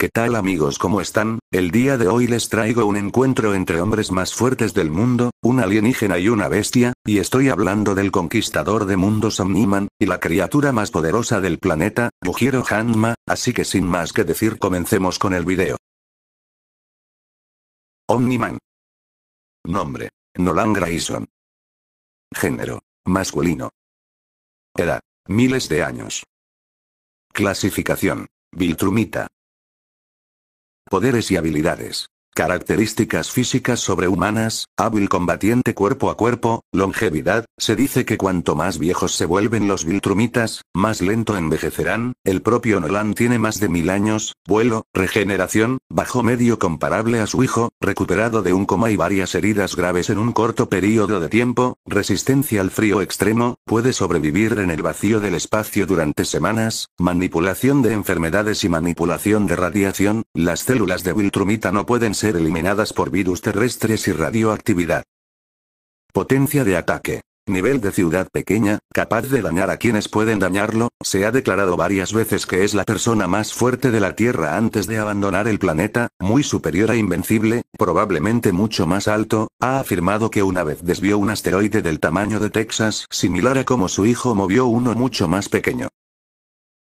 ¿Qué tal amigos? ¿Cómo están? El día de hoy les traigo un encuentro entre hombres más fuertes del mundo, un alienígena y una bestia, y estoy hablando del conquistador de mundos Omniman, y la criatura más poderosa del planeta, Rugiero Hanma, así que sin más que decir comencemos con el video. Omniman. Nombre. Nolan Grayson. Género. Masculino. Edad. Miles de años. Clasificación. Viltrumita poderes y habilidades. Características físicas sobrehumanas, hábil combatiente cuerpo a cuerpo, longevidad, se dice que cuanto más viejos se vuelven los Viltrumitas, más lento envejecerán, el propio Nolan tiene más de mil años, vuelo, regeneración, bajo medio comparable a su hijo, recuperado de un coma y varias heridas graves en un corto periodo de tiempo, resistencia al frío extremo, puede sobrevivir en el vacío del espacio durante semanas, manipulación de enfermedades y manipulación de radiación, las células de Viltrumita no pueden ser eliminadas por virus terrestres y radioactividad. Potencia de ataque. Nivel de ciudad pequeña, capaz de dañar a quienes pueden dañarlo, se ha declarado varias veces que es la persona más fuerte de la Tierra antes de abandonar el planeta, muy superior a Invencible, probablemente mucho más alto, ha afirmado que una vez desvió un asteroide del tamaño de Texas, similar a como su hijo movió uno mucho más pequeño.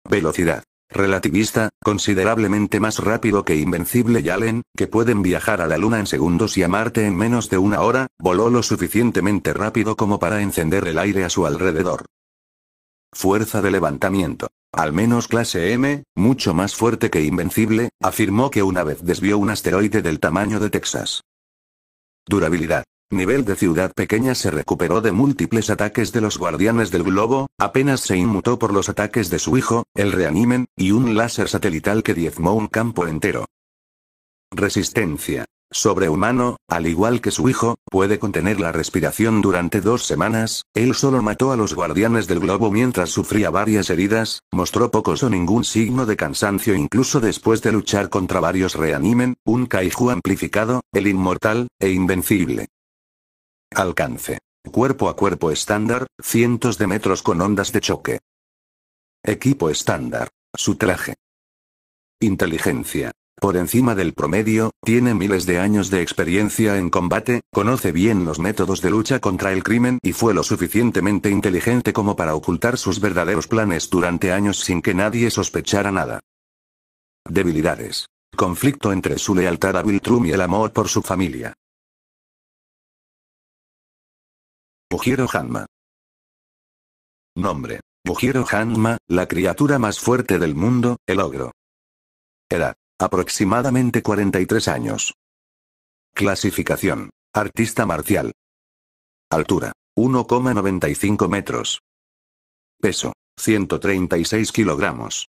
Velocidad relativista, considerablemente más rápido que Invencible y Allen, que pueden viajar a la Luna en segundos y a Marte en menos de una hora, voló lo suficientemente rápido como para encender el aire a su alrededor. Fuerza de levantamiento. Al menos clase M, mucho más fuerte que Invencible, afirmó que una vez desvió un asteroide del tamaño de Texas. Durabilidad nivel de ciudad pequeña se recuperó de múltiples ataques de los guardianes del globo, apenas se inmutó por los ataques de su hijo, el reanimen, y un láser satelital que diezmó un campo entero. Resistencia. Sobrehumano, al igual que su hijo, puede contener la respiración durante dos semanas, él solo mató a los guardianes del globo mientras sufría varias heridas, mostró pocos o ningún signo de cansancio incluso después de luchar contra varios reanimen, un kaiju amplificado, el inmortal, e invencible. Alcance. Cuerpo a cuerpo estándar, cientos de metros con ondas de choque. Equipo estándar. Su traje. Inteligencia. Por encima del promedio, tiene miles de años de experiencia en combate, conoce bien los métodos de lucha contra el crimen y fue lo suficientemente inteligente como para ocultar sus verdaderos planes durante años sin que nadie sospechara nada. Debilidades. Conflicto entre su lealtad a Viltrum y el amor por su familia. Bujiro Hanma. Nombre. Bujiro Hanma, la criatura más fuerte del mundo, el ogro. Edad. Aproximadamente 43 años. Clasificación. Artista marcial. Altura. 1,95 metros. Peso. 136 kilogramos.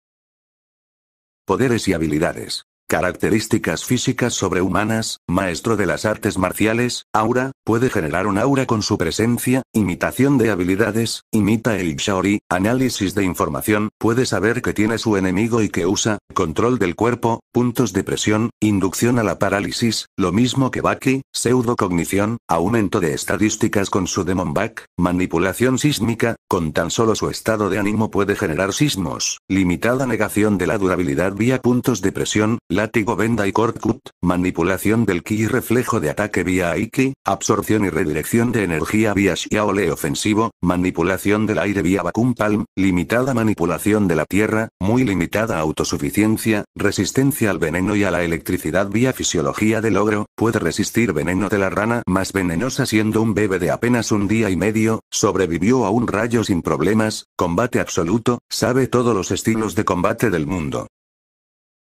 Poderes y habilidades. Características físicas sobrehumanas, maestro de las artes marciales, aura, Puede generar un aura con su presencia, imitación de habilidades, imita el Shaori, análisis de información, puede saber que tiene su enemigo y que usa, control del cuerpo, puntos de presión, inducción a la parálisis, lo mismo que Baki, pseudocognición, aumento de estadísticas con su Demon Back, manipulación sísmica, con tan solo su estado de ánimo puede generar sismos, limitada negación de la durabilidad vía puntos de presión, látigo venda y cut, manipulación del ki y reflejo de ataque vía Aiki, absorción y redirección de energía vía Xiaole ofensivo, manipulación del aire vía Vacuum Palm, limitada manipulación de la tierra, muy limitada autosuficiencia, resistencia al veneno y a la electricidad vía fisiología del ogro, puede resistir veneno de la rana más venenosa siendo un bebé de apenas un día y medio, sobrevivió a un rayo sin problemas, combate absoluto, sabe todos los estilos de combate del mundo.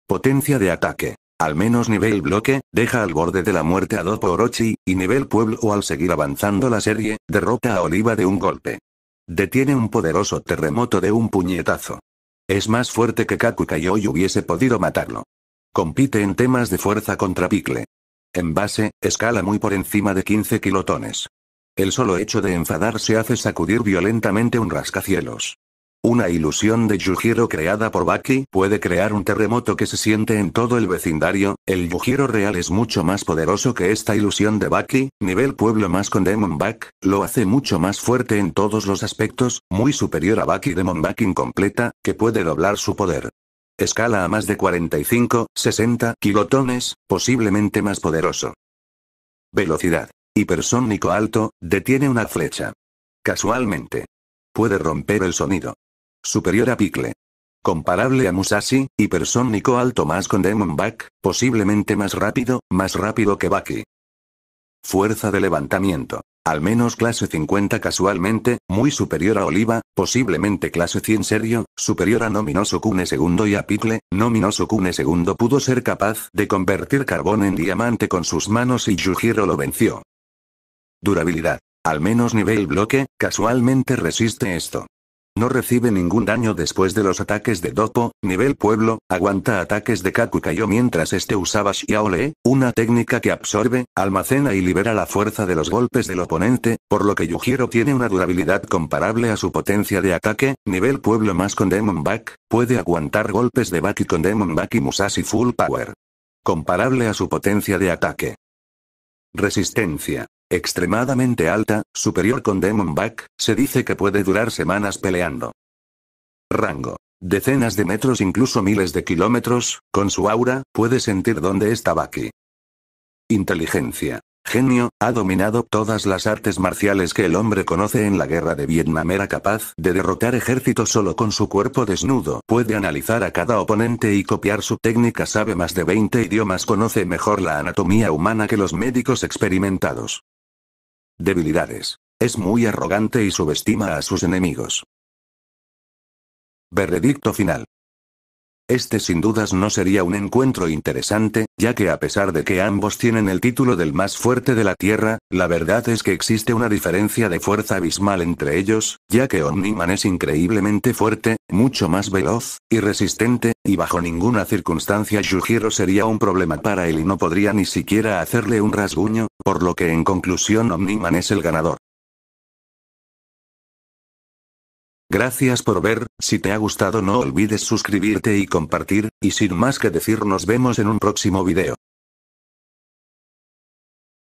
Potencia de ataque. Al menos nivel bloque, deja al borde de la muerte a Dopo Orochi, y nivel pueblo o al seguir avanzando la serie, derrota a Oliva de un golpe. Detiene un poderoso terremoto de un puñetazo. Es más fuerte que Kakuka y hubiese podido matarlo. Compite en temas de fuerza contra Picle. En base, escala muy por encima de 15 kilotones. El solo hecho de enfadarse hace sacudir violentamente un rascacielos. Una ilusión de Yujiro creada por Baki puede crear un terremoto que se siente en todo el vecindario, el Yujiro real es mucho más poderoso que esta ilusión de Baki, nivel pueblo más con Demon Back, lo hace mucho más fuerte en todos los aspectos, muy superior a Baki Demon Back incompleta, que puede doblar su poder. Escala a más de 45, 60 kilotones, posiblemente más poderoso. Velocidad. Hipersónico alto, detiene una flecha. Casualmente. Puede romper el sonido. Superior a Picle. Comparable a Musashi, hipersónico alto más con Demon Back, posiblemente más rápido, más rápido que Baki. Fuerza de levantamiento. Al menos clase 50 casualmente, muy superior a Oliva, posiblemente clase 100 serio, superior a Nominoso Kune II y a Picle, Nominoso Kune segundo pudo ser capaz de convertir carbón en diamante con sus manos y Yujiro lo venció. Durabilidad. Al menos nivel bloque, casualmente resiste esto. No recibe ningún daño después de los ataques de Dopo, nivel pueblo, aguanta ataques de Kakukayo mientras este usaba Shiaole, una técnica que absorbe, almacena y libera la fuerza de los golpes del oponente, por lo que Yujiro tiene una durabilidad comparable a su potencia de ataque, nivel pueblo más con Demon Back, puede aguantar golpes de Baki con Demon Back y Musashi Full Power. Comparable a su potencia de ataque. Resistencia extremadamente alta, superior con Demon Back, se dice que puede durar semanas peleando. Rango. Decenas de metros, incluso miles de kilómetros, con su aura, puede sentir dónde está aquí. Inteligencia. Genio, ha dominado todas las artes marciales que el hombre conoce en la guerra de Vietnam. Era capaz de derrotar ejércitos solo con su cuerpo desnudo. Puede analizar a cada oponente y copiar su técnica. Sabe más de 20 idiomas. Conoce mejor la anatomía humana que los médicos experimentados. Debilidades. Es muy arrogante y subestima a sus enemigos. Veredicto final. Este sin dudas no sería un encuentro interesante, ya que a pesar de que ambos tienen el título del más fuerte de la Tierra, la verdad es que existe una diferencia de fuerza abismal entre ellos, ya que Omniman es increíblemente fuerte, mucho más veloz, y resistente, y bajo ninguna circunstancia Yujiro sería un problema para él y no podría ni siquiera hacerle un rasguño, por lo que en conclusión Omniman es el ganador. Gracias por ver, si te ha gustado no olvides suscribirte y compartir, y sin más que decir nos vemos en un próximo video.